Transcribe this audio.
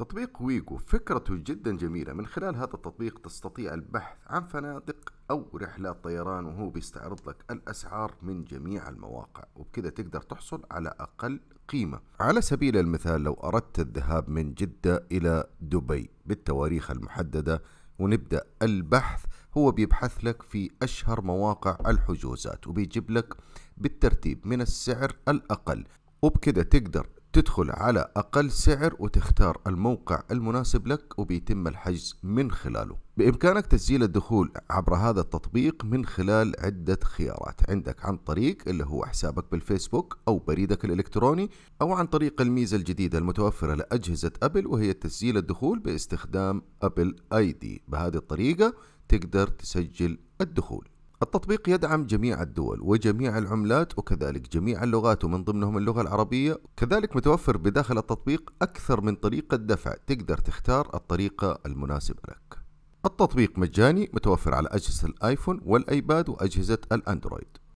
تطبيق ويجو فكرته جدا جميلة من خلال هذا التطبيق تستطيع البحث عن فنادق أو رحلات طيران وهو بيستعرض لك الأسعار من جميع المواقع وبكذا تقدر تحصل على أقل قيمة على سبيل المثال لو أردت الذهاب من جدة إلى دبي بالتواريخ المحددة ونبدأ البحث هو بيبحث لك في أشهر مواقع الحجوزات وبيجيب لك بالترتيب من السعر الأقل وبكذا تقدر تدخل على أقل سعر وتختار الموقع المناسب لك وبيتم الحجز من خلاله بإمكانك تسجيل الدخول عبر هذا التطبيق من خلال عدة خيارات عندك عن طريق اللي هو حسابك بالفيسبوك أو بريدك الإلكتروني أو عن طريق الميزة الجديدة المتوفرة لأجهزة أبل وهي تسجيل الدخول باستخدام أبل آي دي بهذه الطريقة تقدر تسجل الدخول التطبيق يدعم جميع الدول وجميع العملات وكذلك جميع اللغات ومن ضمنهم اللغة العربية كذلك متوفر بداخل التطبيق أكثر من طريقة دفع تقدر تختار الطريقة المناسبة لك التطبيق مجاني متوفر على أجهزة الآيفون والآيباد وأجهزة الأندرويد